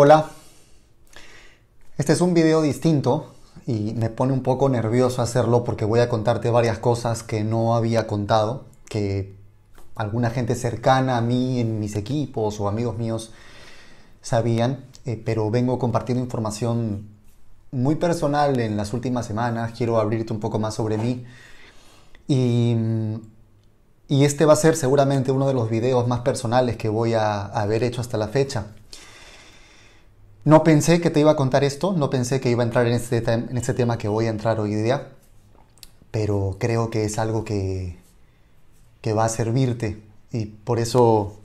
Hola, este es un video distinto y me pone un poco nervioso hacerlo porque voy a contarte varias cosas que no había contado, que alguna gente cercana a mí en mis equipos o amigos míos sabían, eh, pero vengo compartiendo información muy personal en las últimas semanas, quiero abrirte un poco más sobre mí y, este va a ser seguramente uno de los videos más personales que voy a haber hecho hasta la fecha no pensé que te iba a contar esto, no pensé que iba a entrar en este, en este tema que voy a entrar hoy día, pero creo que es algo que, que va a servirte y por eso...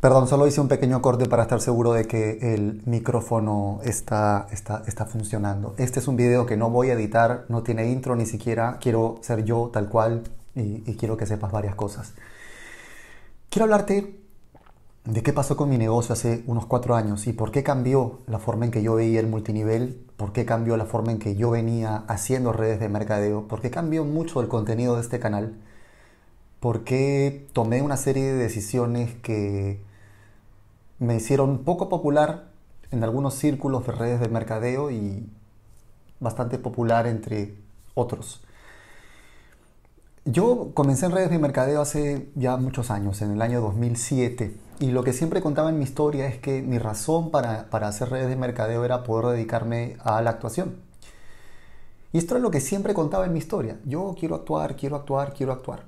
Perdón, solo hice un pequeño acorde para estar seguro de que el micrófono está, está, funcionando. Este es un video que no voy a editar, no tiene intro ni siquiera, quiero ser yo tal cual y quiero que sepas varias cosas. Quiero hablarte de qué pasó con mi negocio hace unos cuatro años y por qué cambió la forma en que yo veía el multinivel, por qué cambió la forma en que yo venía haciendo redes de mercadeo, por qué cambió mucho el contenido de este canal, por qué tomé una serie de decisiones que me hicieron poco popular en algunos círculos de redes de mercadeo y bastante popular entre otros. Yo comencé en redes de mercadeo hace ya muchos años, en el año 2007 y lo que siempre contaba en mi historia es que mi razón para, hacer redes de mercadeo era poder dedicarme a la actuación. Y esto es lo que siempre contaba en mi historia. Yo quiero actuar, quiero actuar, quiero actuar.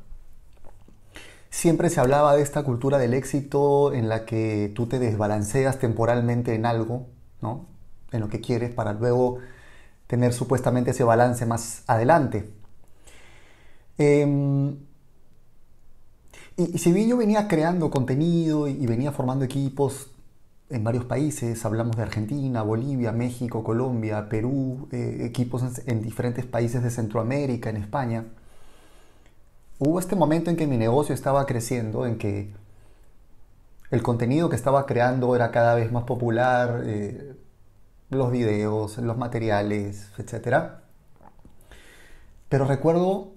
Siempre se hablaba de esta cultura del éxito en la que tú te desbalanceas temporalmente en algo, ¿no? En lo que quieres para luego tener supuestamente ese balance más adelante. Em, y, si bien yo venía creando contenido y, venía formando equipos en varios países, hablamos de Argentina, Bolivia, México, Colombia, Perú, eh, equipos en, diferentes países de Centroamérica, en España. Hubo este momento en que mi negocio estaba creciendo, en que el contenido que estaba creando era cada vez más popular, eh, los videos, los materiales, etc. Pero recuerdo,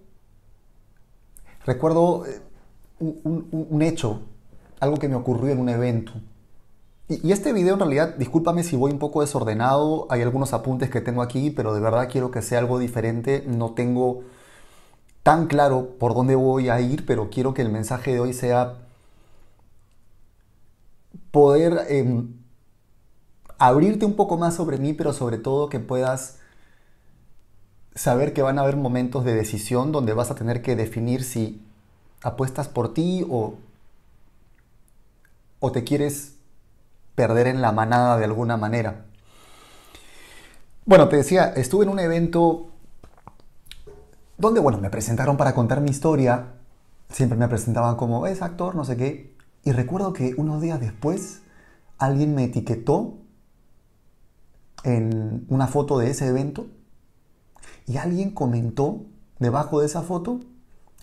recuerdo... Eh, un, hecho, algo que me ocurrió en un evento. Y, este video en realidad, discúlpame si voy un poco desordenado, hay algunos apuntes que tengo aquí, pero de verdad quiero que sea algo diferente, no tengo tan claro por dónde voy a ir, pero quiero que el mensaje de hoy sea poder em, abrirte un poco más sobre mí, pero sobre todo que puedas saber que van a haber momentos de decisión donde vas a tener que definir si apuestas por ti o, o te quieres perder en la manada de alguna manera. Bueno, te decía, estuve en un evento donde, bueno, me presentaron para contar mi historia. Siempre me presentaban como, es actor, no sé qué. Y recuerdo que unos días después alguien me etiquetó en una foto de ese evento y alguien comentó debajo de esa foto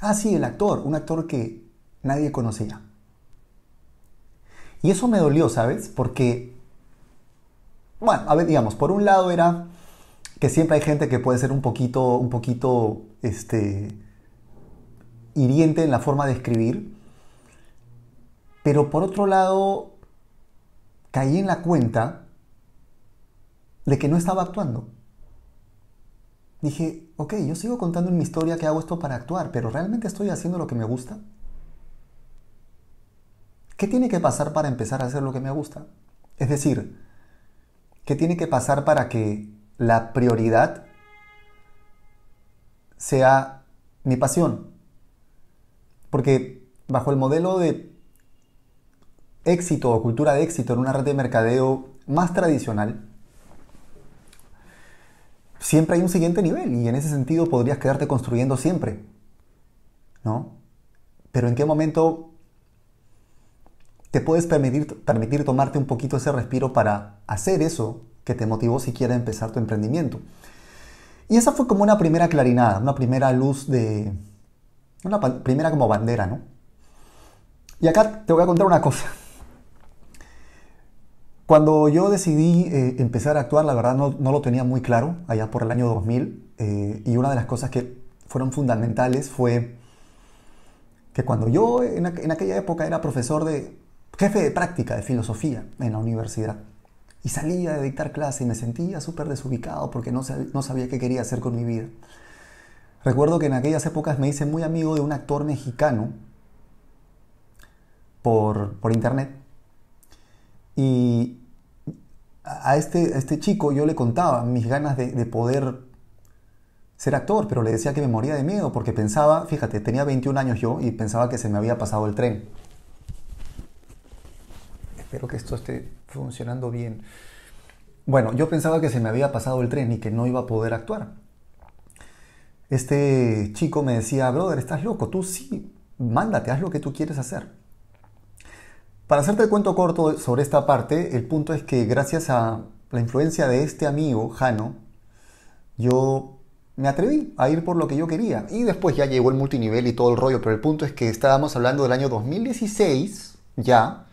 Ah, sí, el actor, un actor que nadie conocía. Y eso me dolió, ¿sabes? Porque, bueno, a ver, digamos, por un lado era que siempre hay gente que puede ser un poquito, un poquito, este, hiriente en la forma de escribir, pero por otro lado, caí en la cuenta de que no estaba actuando dije, ok, yo sigo contando en mi historia que hago esto para actuar, pero ¿realmente estoy haciendo lo que me gusta? ¿Qué tiene que pasar para empezar a hacer lo que me gusta? Es decir, ¿qué tiene que pasar para que la prioridad sea mi pasión? Porque bajo el modelo de éxito o cultura de éxito en una red de mercadeo más tradicional, siempre hay un siguiente nivel y en ese sentido podrías quedarte construyendo siempre. ¿No? Pero en qué momento te puedes permitir, tomarte un poquito ese respiro para hacer eso que te motivó siquiera a empezar tu emprendimiento. Y esa fue como una primera clarinada, una primera luz de... Una primera como bandera, ¿no? Y acá te voy a contar una cosa. Cuando yo decidí eh, empezar a actuar, la verdad no, lo tenía muy claro, allá por el año 2000, eh, y una de las cosas que fueron fundamentales fue que cuando yo en, aquella época era profesor de jefe de práctica de filosofía en la universidad, y salía de dictar clase y me sentía súper desubicado porque no, no sabía qué quería hacer con mi vida. Recuerdo que en aquellas épocas me hice muy amigo de un actor mexicano por, por internet y este, a este, chico yo le contaba mis ganas de, de poder ser actor, pero le decía que me moría de miedo porque pensaba, fíjate, tenía 21 años yo y pensaba que se me había pasado el tren. Espero que esto esté funcionando bien. Bueno, yo pensaba que se me había pasado el tren y que no iba a poder actuar. Este chico me decía, brother, estás loco, tú sí, mándate, haz lo que tú quieres hacer. Para hacerte el cuento corto sobre esta parte, el punto es que gracias a la influencia de este amigo, Jano, yo me atreví a ir por lo que yo quería. Y después ya llegó el multinivel y todo el rollo, pero el punto es que estábamos hablando del año 2016 ya,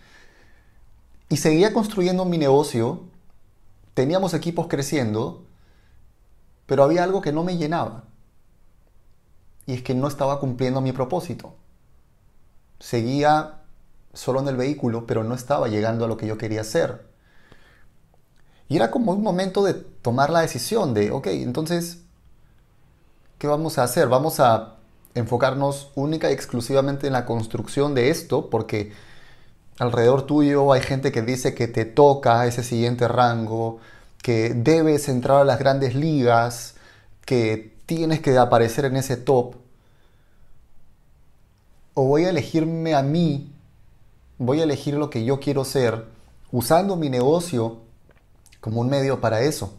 y seguía construyendo mi negocio, teníamos equipos creciendo, pero había algo que no me llenaba. Y es que no estaba cumpliendo mi propósito. Seguía solo en el vehículo, pero no estaba llegando a lo que yo quería hacer. Y era como un momento de tomar la decisión de, ok, entonces, ¿qué vamos a hacer? Vamos a enfocarnos única y exclusivamente en la construcción de esto, porque alrededor tuyo hay gente que dice que te toca ese siguiente rango, que debes entrar a las grandes ligas, que tienes que aparecer en ese top. O voy a elegirme a mí voy a elegir lo que yo quiero ser usando mi negocio como un medio para eso.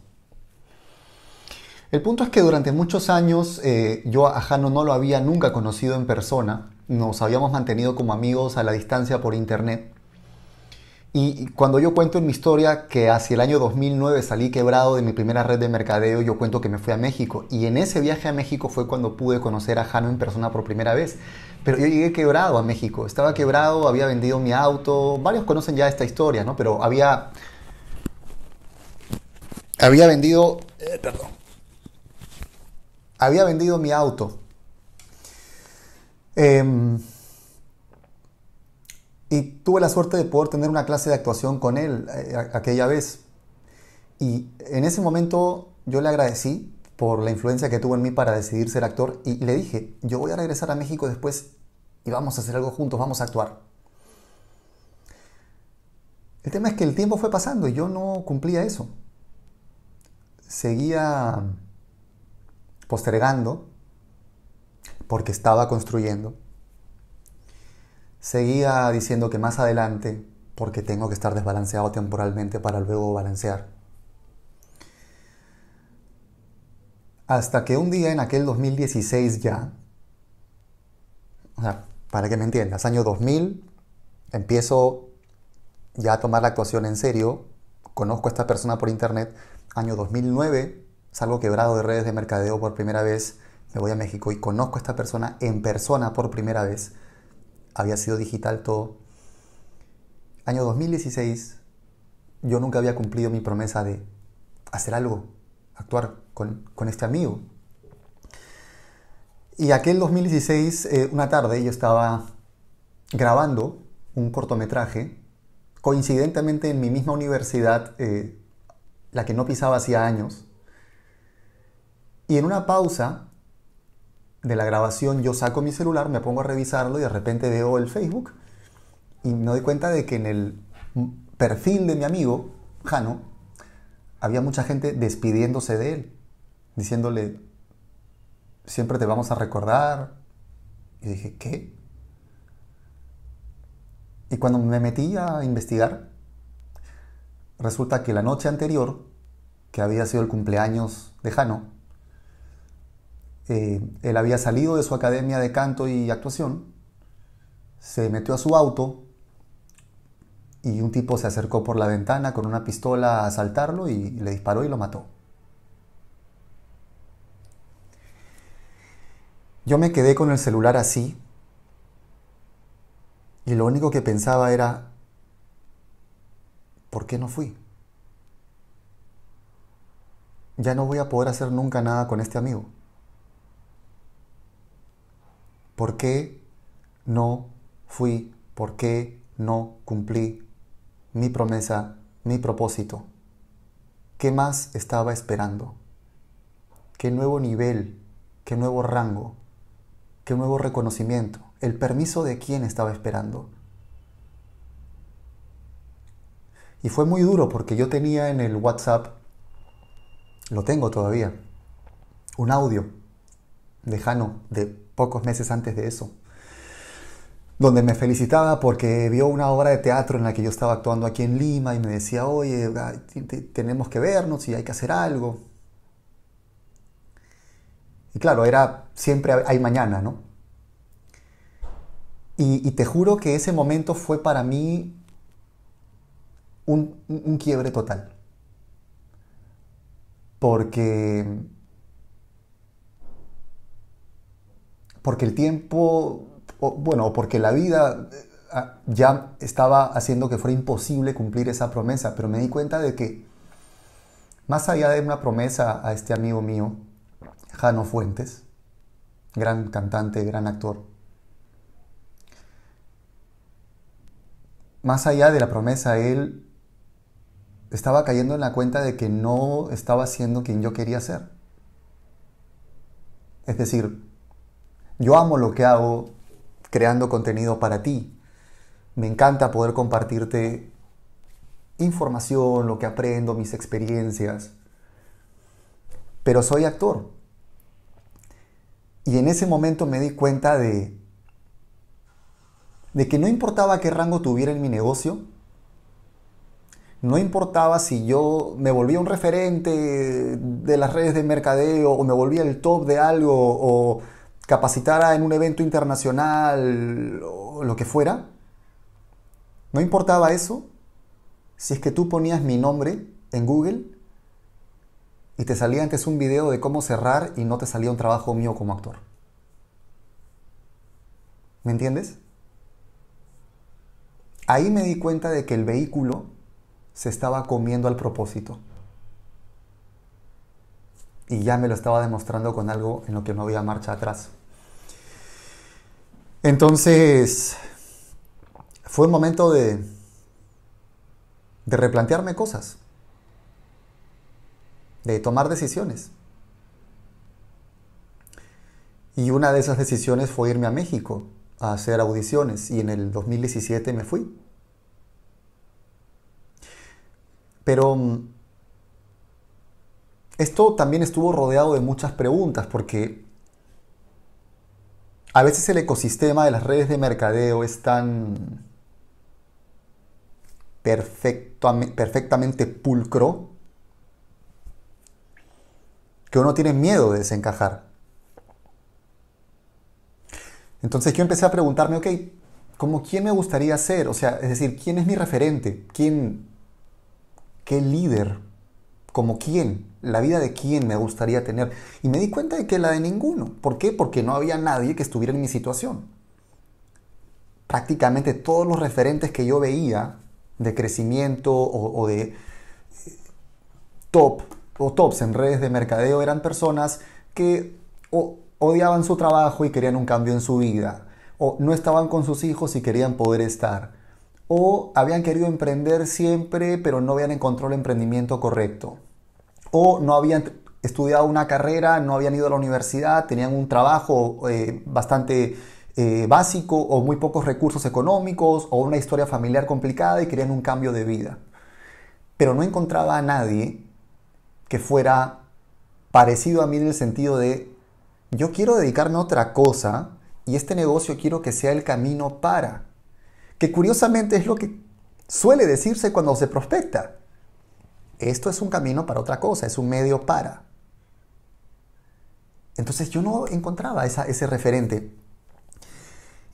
El punto es que durante muchos años eh, yo a Jano no lo había nunca conocido en persona, nos habíamos mantenido como amigos a la distancia por internet. Y cuando yo cuento en mi historia que hacia el año 2009 salí quebrado de mi primera red de mercadeo, yo cuento que me fui a México. Y en ese viaje a México fue cuando pude conocer a Jano en persona por primera vez. Pero yo llegué quebrado a México, estaba quebrado, había vendido mi auto, varios conocen ya esta historia, ¿no? Pero había... Había vendido... Eh, perdón. Había vendido mi auto. Em, y tuve la suerte de poder tener una clase de actuación con él eh, aquella vez. Y en ese momento yo le agradecí por la influencia que tuvo en mí para decidir ser actor y le dije, yo voy a regresar a México después y vamos a hacer algo juntos, vamos a actuar. El tema es que el tiempo fue pasando y yo no cumplía eso. Seguía postergando porque estaba construyendo. Seguía diciendo que más adelante porque tengo que estar desbalanceado temporalmente para luego balancear Hasta que un día en aquel 2016 ya, para que me entiendas, año 2000, empiezo ya a tomar la actuación en serio, conozco a esta persona por internet, año 2009, salgo quebrado de redes de mercadeo por primera vez, me voy a México y conozco a esta persona en persona por primera vez, había sido digital todo. Año 2016, yo nunca había cumplido mi promesa de hacer algo, actuar con, este amigo. Y aquel 2016, eh, una tarde, yo estaba grabando un cortometraje, coincidentemente en mi misma universidad, eh, la que no pisaba hacía años, y en una pausa de la grabación yo saco mi celular, me pongo a revisarlo y de repente veo el Facebook y me doy cuenta de que en el perfil de mi amigo, Jano, había mucha gente despidiéndose de él, diciéndole, siempre te vamos a recordar. Y dije, ¿qué? Y cuando me metí a investigar, resulta que la noche anterior, que había sido el cumpleaños de Jano, eh, él había salido de su academia de canto y actuación, se metió a su auto, y un tipo se acercó por la ventana con una pistola a asaltarlo y le disparó y lo mató. Yo me quedé con el celular así y lo único que pensaba era, ¿por qué no fui? Ya no voy a poder hacer nunca nada con este amigo. ¿Por qué no fui? ¿Por qué no cumplí mi promesa, mi propósito. ¿Qué más estaba esperando? ¿Qué nuevo nivel? ¿Qué nuevo rango? ¿Qué nuevo reconocimiento? ¿El permiso de quién estaba esperando? Y fue muy duro porque yo tenía en el WhatsApp, lo tengo todavía, un audio lejano de pocos meses antes de eso, donde me felicitaba porque vio una obra de teatro en la que yo estaba actuando aquí en Lima y me decía, oye, tenemos que vernos y hay que hacer algo. Y claro, era siempre hay mañana, ¿no? Y, te juro que ese momento fue para mí un, un quiebre total. Porque, porque el tiempo bueno, porque la vida eh, ya estaba haciendo que fuera imposible cumplir esa promesa, pero me di cuenta de que más allá de una promesa a este amigo mío, Jano Fuentes, gran cantante, gran actor, más allá de la promesa, él estaba cayendo en la cuenta de que no estaba siendo quien yo quería ser. Es decir, yo amo lo que hago, creando contenido para ti. Me encanta poder compartirte información, lo que aprendo, mis experiencias. Pero soy actor. Y en ese momento me di cuenta de, de que no importaba qué rango tuviera en mi negocio, no importaba si yo me volvía un referente de las redes de mercadeo o me volvía el top de algo o capacitara en un evento internacional o lo que fuera, no importaba eso si es que tú ponías mi nombre en Google y te salía antes un video de cómo cerrar y no te salía un trabajo mío como actor. ¿Me entiendes? Ahí me di cuenta de que el vehículo se estaba comiendo al propósito. Y ya me lo estaba demostrando con algo en lo que no había marcha atrás. Entonces, fue un momento de, de replantearme cosas, de tomar decisiones. Y una de esas decisiones fue irme a México a hacer audiciones y en el 2017 me fui. Pero mm, esto también estuvo rodeado de muchas preguntas porque a veces el ecosistema de las redes de mercadeo es tan perfectamente pulcro que uno tiene miedo de desencajar. Entonces yo empecé a preguntarme, ok, ¿cómo quién me gustaría ser? O sea, es decir, ¿quién es mi referente? ¿Quién, qué líder como quién, la vida de quién me gustaría tener. Y me di cuenta de que la de ninguno. ¿Por qué? Porque no había nadie que estuviera en mi situación. Prácticamente todos los referentes que yo veía de crecimiento o, de eh, top o tops en redes de mercadeo eran personas que o, odiaban su trabajo y querían un cambio en su vida, o no estaban con sus hijos y querían poder estar, o habían querido emprender siempre pero no habían encontrado el emprendimiento correcto, o no habían estudiado una carrera, no habían ido a la universidad, tenían un trabajo eh, bastante eh, básico o muy pocos recursos económicos o una historia familiar complicada y querían un cambio de vida. Pero no encontraba a nadie que fuera parecido a mí en el sentido de yo quiero dedicarme a otra cosa y este negocio quiero que sea el camino para. Que curiosamente es lo que suele decirse cuando se prospecta. Esto es un camino para otra cosa, es un medio para. Entonces yo no encontraba esa, ese referente.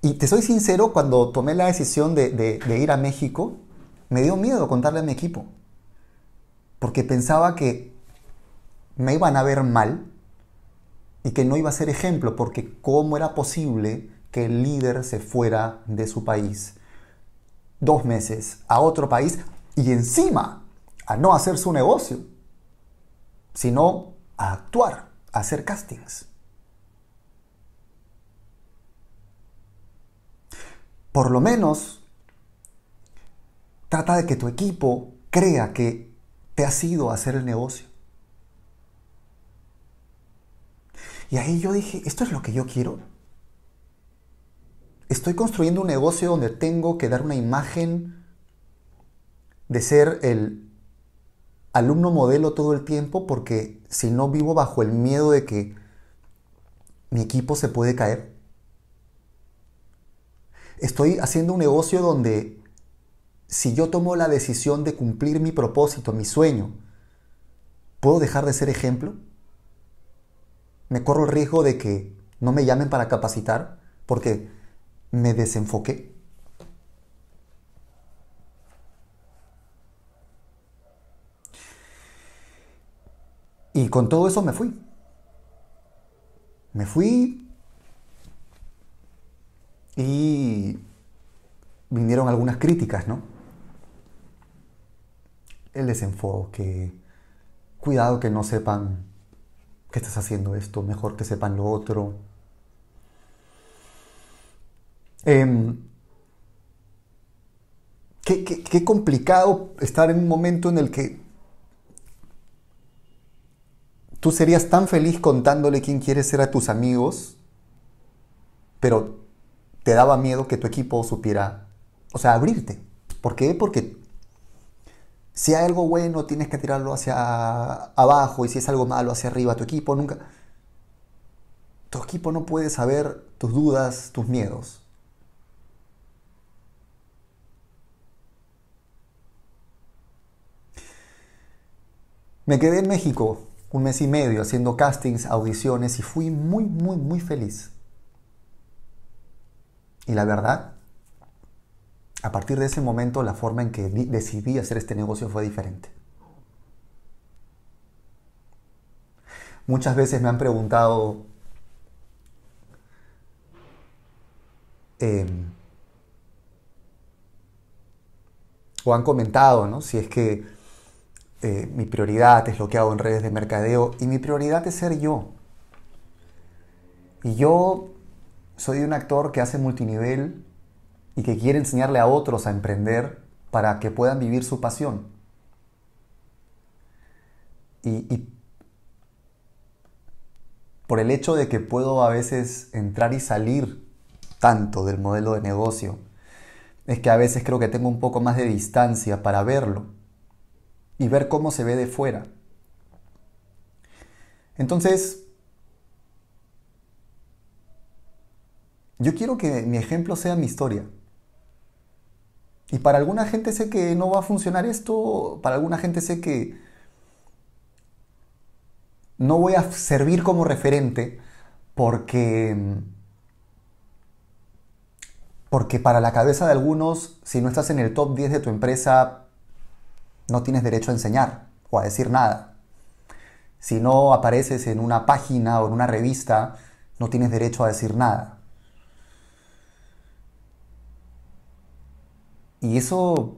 Y te soy sincero, cuando tomé la decisión de ir a México, me dio miedo contarle a mi equipo, porque pensaba que me iban a ver mal y que no iba a ser ejemplo, porque cómo era posible que el líder se fuera de su país dos meses a otro país y encima a no hacer su negocio, sino a actuar, a hacer castings. Por lo menos, trata de que tu equipo crea que te has ido a hacer el negocio. Y ahí yo dije, esto es lo que yo quiero. Estoy construyendo un negocio donde tengo que dar una imagen de ser el alumno modelo todo el tiempo porque si no vivo bajo el miedo de que mi equipo se puede caer. Estoy haciendo un negocio donde si yo tomo la decisión de cumplir mi propósito, mi sueño, ¿puedo dejar de ser ejemplo? ¿Me corro el riesgo de que no me llamen para capacitar porque me desenfoqué? Y con todo eso me fui. Me fui y vinieron algunas críticas, ¿no? El desenfoque, cuidado que no sepan que estás haciendo esto, mejor que sepan lo otro. Em, qué, qué complicado estar en un momento en el que tú serías tan feliz contándole quién quieres ser a tus amigos, pero te daba miedo que tu equipo supiera, o sea, abrirte. ¿Por qué? Porque si hay algo bueno, tienes que tirarlo hacia abajo y si es algo malo, hacia arriba. Tu equipo nunca... Tu equipo no puede saber tus dudas, tus miedos. Me quedé en México un mes y medio haciendo castings, audiciones y fui muy, muy, muy feliz. Y la verdad, a partir de ese momento la forma en que decidí hacer este negocio fue diferente. Muchas veces me han preguntado, em, o han comentado, ¿no? Si es que eh, mi prioridad es lo que hago en redes de mercadeo y mi prioridad es ser yo. Y yo soy un actor que hace multinivel y que quiere enseñarle a otros a emprender para que puedan vivir su pasión. y por el hecho de que puedo a veces entrar y salir tanto del modelo de negocio, es que a veces creo que tengo un poco más de distancia para verlo y ver cómo se ve de fuera. Entonces, yo quiero que mi ejemplo sea mi historia. Y para alguna gente sé que no va a funcionar esto, para alguna gente sé que no voy a servir como referente porque porque para la cabeza de algunos, si no estás en el top 10 de tu empresa, no tienes derecho a enseñar o a decir nada. Si no apareces en una página o en una revista, no tienes derecho a decir nada. Y eso...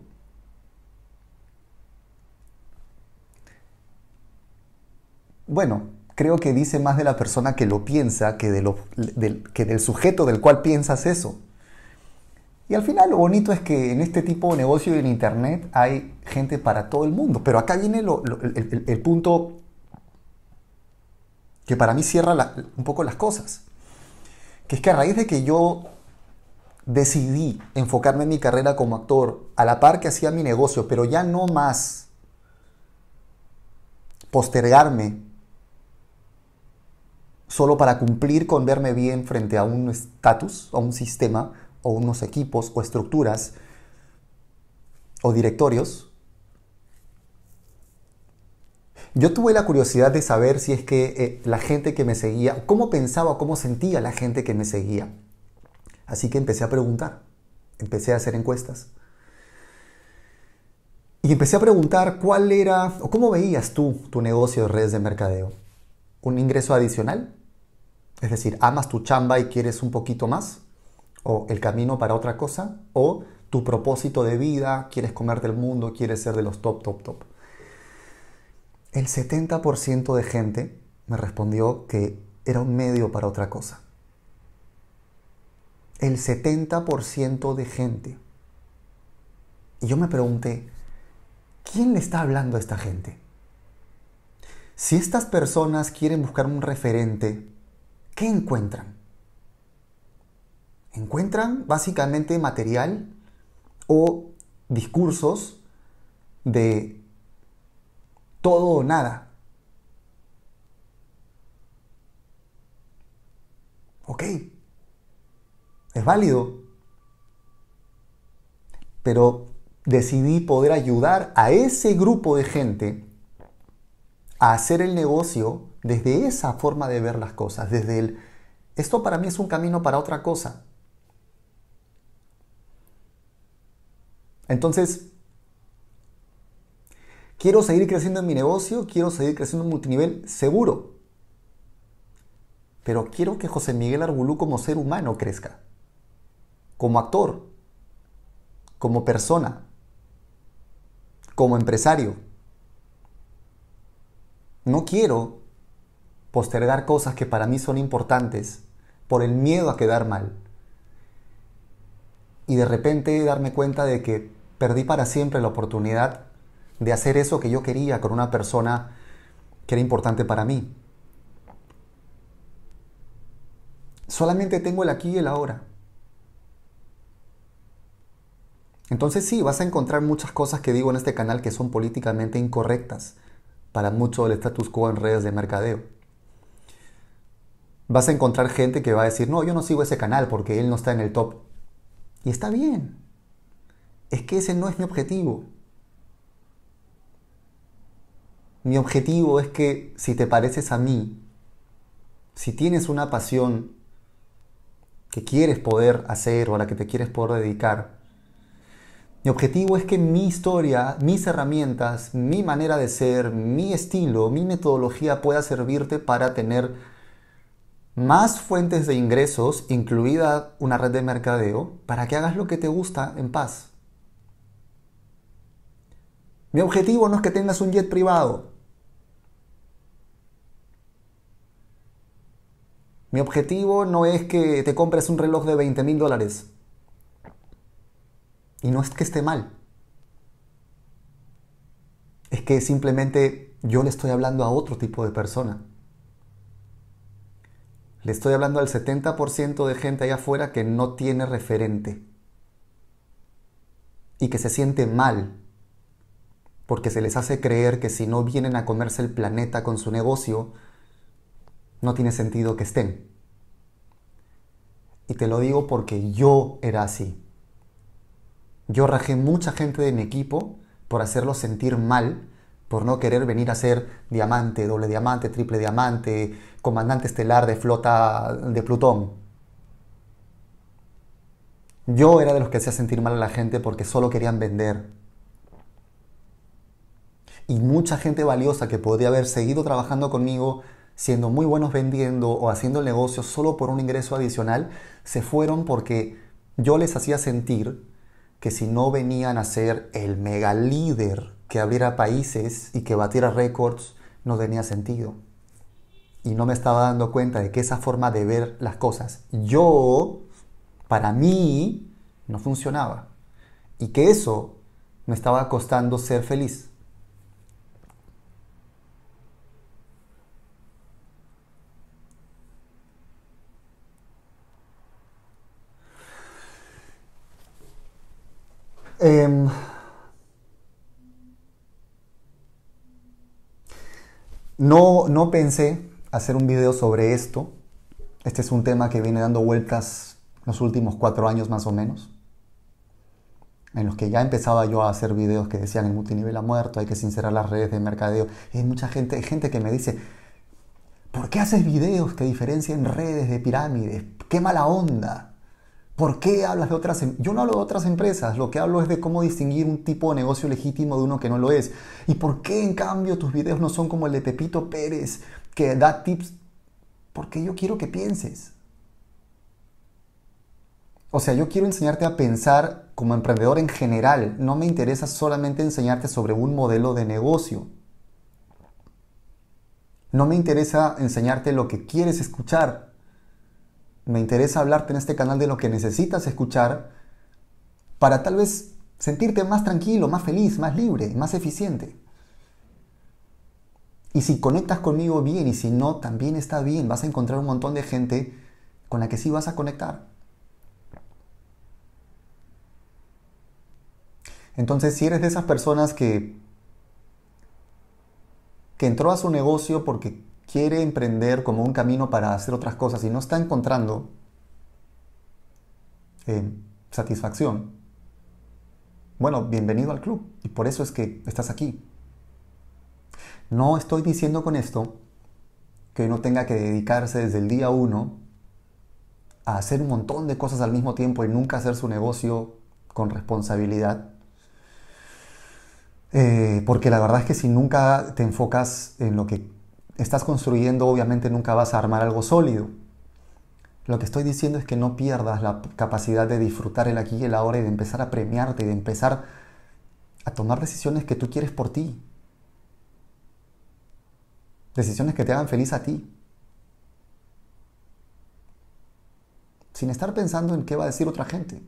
Bueno, creo que dice más de la persona que lo piensa que, que del sujeto del cual piensas eso. Y al final lo bonito es que en este tipo de negocio y en Internet hay gente para todo el mundo. Pero acá viene el, punto que para mí cierra un poco las cosas. Que es que a raíz de que yo decidí enfocarme en mi carrera como actor a la par que hacía mi negocio, pero ya no más postergarme solo para cumplir con verme bien frente a un estatus, o un sistema, o unos equipos o estructuras o directorios. Yo tuve la curiosidad de saber si es que eh, la gente que me seguía, cómo pensaba, cómo sentía la gente que me seguía. Así que empecé a preguntar, empecé a hacer encuestas. Y empecé a preguntar cuál era o cómo veías tú tu negocio de redes de mercadeo. ¿Un ingreso adicional? Es decir, ¿amas tu chamba y quieres un poquito más? o el camino para otra cosa, o tu propósito de vida, quieres comerte el mundo, quieres ser de los top, top, top. El 70% de gente me respondió que era un medio para otra cosa. El 70% de gente. Y yo me pregunté, ¿quién le está hablando a esta gente? Si estas personas quieren buscar un referente, ¿qué encuentran? encuentran básicamente material o discursos de todo o nada. Ok, es válido, pero decidí poder ayudar a ese grupo de gente a hacer el negocio desde esa forma de ver las cosas, desde el, esto para mí es un camino para otra cosa, Entonces, quiero seguir creciendo en mi negocio, quiero seguir creciendo en multinivel, seguro. Pero quiero que José Miguel Argulú como ser humano crezca, como actor, como persona, como empresario. No quiero postergar cosas que para mí son importantes por el miedo a quedar mal y de repente darme cuenta de que perdí para siempre la oportunidad de hacer eso que yo quería con una persona que era importante para mí. Solamente tengo el aquí y el ahora. Entonces sí, vas a encontrar muchas cosas que digo en este canal que son políticamente incorrectas para mucho del status quo en redes de mercadeo. Vas a encontrar gente que va a decir, no, yo no sigo ese canal porque él no está en el top y está bien. Es que ese no es mi objetivo. Mi objetivo es que si te pareces a mí, si tienes una pasión que quieres poder hacer o a la que te quieres poder dedicar, mi objetivo es que mi historia, mis herramientas, mi manera de ser, mi estilo, mi metodología pueda servirte para tener más fuentes de ingresos, incluida una red de mercadeo, para que hagas lo que te gusta en paz. Mi objetivo no es que tengas un jet privado. Mi objetivo no es que te compres un reloj de 20 mil dólares. Y no es que esté mal. Es que simplemente yo le estoy hablando a otro tipo de persona. Le estoy hablando al 70% de gente allá afuera que no tiene referente y que se siente mal porque se les hace creer que si no vienen a comerse el planeta con su negocio, no tiene sentido que estén. Y te lo digo porque yo era así. Yo rajé mucha gente de mi equipo por hacerlos sentir mal por no querer venir a ser diamante, doble diamante, triple diamante, comandante estelar de flota de Plutón. Yo era de los que hacía sentir mal a la gente porque solo querían vender. Y mucha gente valiosa que podía haber seguido trabajando conmigo, siendo muy buenos vendiendo o haciendo el negocio solo por un ingreso adicional, se fueron porque yo les hacía sentir que si no venían a ser el mega líder que abriera países y que batiera récords no tenía sentido. Y no me estaba dando cuenta de que esa forma de ver las cosas, yo, para mí, no funcionaba. Y que eso me estaba costando ser feliz. Em, No, no pensé hacer un video sobre esto. Este es un tema que viene dando vueltas los últimos cuatro años más o menos, en los que ya empezaba yo a hacer videos que decían el multinivel ha muerto, hay que sincerar las redes de mercadeo. hay mucha gente, gente que me dice, ¿por qué haces videos que diferencian redes de pirámides? ¡Qué mala onda! ¿Por qué hablas de otras? Em-? Yo no hablo de otras empresas, lo que hablo es de cómo distinguir un tipo de negocio legítimo de uno que no lo es. ¿Y por qué en cambio tus videos no son como el de Pepito Pérez que da tips? Porque yo quiero que pienses. O sea, yo quiero enseñarte a pensar como emprendedor en general. No me interesa solamente enseñarte sobre un modelo de negocio. No me interesa enseñarte lo que quieres escuchar me interesa hablarte en este canal de lo que necesitas escuchar para tal vez sentirte más tranquilo, más feliz, más libre, más eficiente. Y si conectas conmigo bien y si no, también está bien, vas a encontrar un montón de gente con la que sí vas a conectar. Entonces, si eres de esas personas que, que entró a su negocio porque quiere emprender como un camino para hacer otras cosas y no está encontrando eh, satisfacción, bueno, bienvenido al club y por eso es que estás aquí. No estoy diciendo con esto que uno tenga que dedicarse desde el día uno a hacer un montón de cosas al mismo tiempo y nunca hacer su negocio con responsabilidad. Eh, porque la verdad es que si nunca te enfocas en lo que estás construyendo, obviamente nunca vas a armar algo sólido. Lo que estoy diciendo es que no pierdas la capacidad de disfrutar el aquí y el ahora y de empezar a premiarte y de empezar a tomar decisiones que tú quieres por ti. Decisiones que te hagan feliz a ti. Sin estar pensando en qué va a decir otra gente.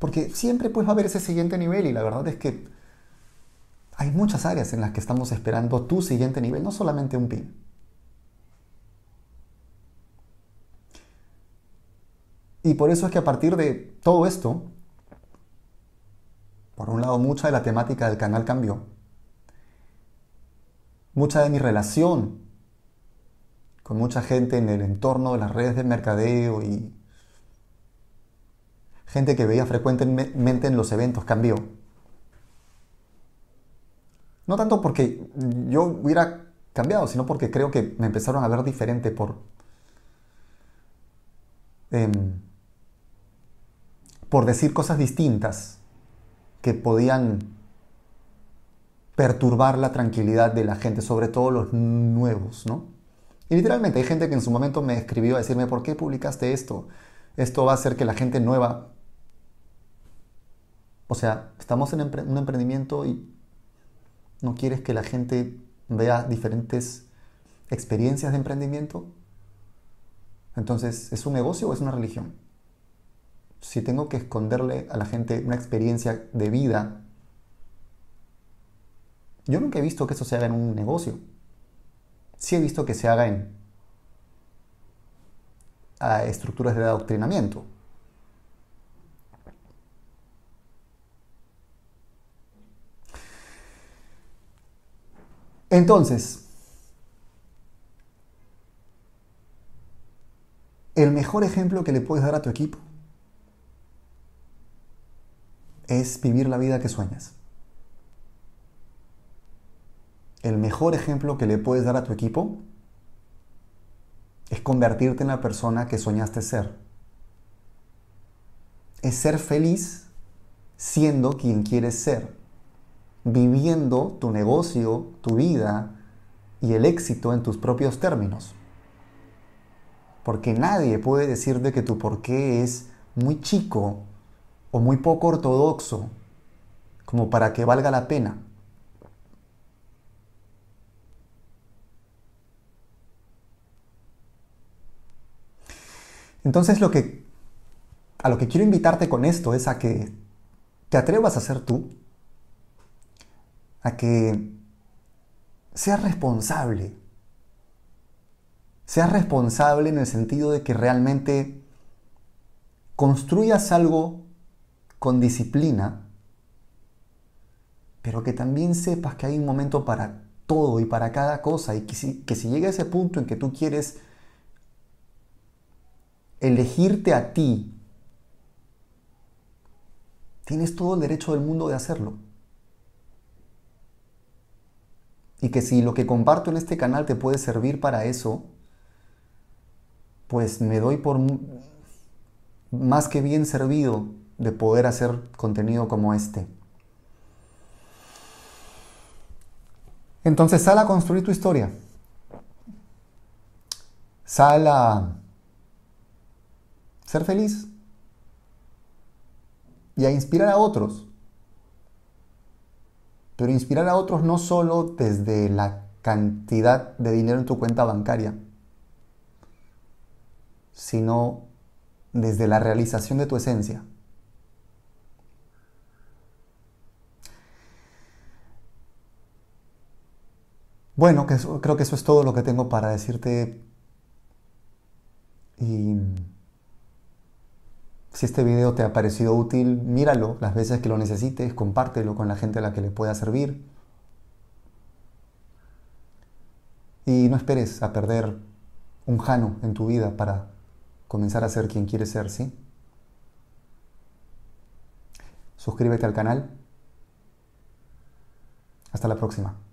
Porque siempre pues va a haber ese siguiente nivel y la verdad es que hay muchas áreas en las que estamos esperando tu siguiente nivel, no solamente un pin. Y por eso es que a partir de todo esto, por un lado mucha de la temática del canal cambió, mucha de mi relación con mucha gente en el entorno de las redes de mercadeo y gente que veía frecuentemente en los eventos cambió. No tanto porque yo hubiera cambiado, sino porque creo que me empezaron a ver diferente por... Em, por decir cosas distintas que podían perturbar la tranquilidad de la gente, sobre todo los nuevos, ¿no? Y literalmente hay gente que en su momento me escribió a decirme, ¿por qué publicaste esto? Esto va a hacer que la gente nueva... O sea, estamos en un emprendimiento y ¿No quieres que la gente vea diferentes experiencias de emprendimiento? Entonces, ¿es un negocio o es una religión? Si tengo que esconderle a la gente una experiencia de vida, yo nunca he visto que eso se haga en un negocio. Sí he visto que se haga en estructuras de adoctrinamiento. Entonces, el mejor ejemplo que le puedes dar a tu equipo es vivir la vida que sueñas. El mejor ejemplo que le puedes dar a tu equipo es convertirte en la persona que soñaste ser. Es ser feliz siendo quien quieres ser viviendo tu negocio, tu vida y el éxito en tus propios términos. Porque nadie puede decirte que tu porqué es muy chico o muy poco ortodoxo como para que valga la pena. Entonces lo que a lo que quiero invitarte con esto es a que te atrevas a ser tú, a que seas responsable. Seas responsable en el sentido de que realmente construyas algo con disciplina, pero que también sepas que hay un momento para todo y para cada cosa y que si, que si llega ese punto en que tú quieres elegirte a ti, tienes todo el derecho del mundo de hacerlo. y que si lo que comparto en este canal te puede servir para eso, pues me doy por más que bien servido de poder hacer contenido como este. Entonces sal a construir tu historia. Sal a ser feliz y a inspirar a otros. Pero inspirar a otros no solo desde la cantidad de dinero en tu cuenta bancaria, sino desde la realización de tu esencia. Bueno, creo que eso es todo lo que tengo para decirte. Y si este video te ha parecido útil, míralo las veces que lo necesites, compártelo con la gente a la que le pueda servir. Y no esperes a perder un jano en tu vida para comenzar a ser quien quieres ser, ¿sí? Suscríbete al canal. Hasta la próxima.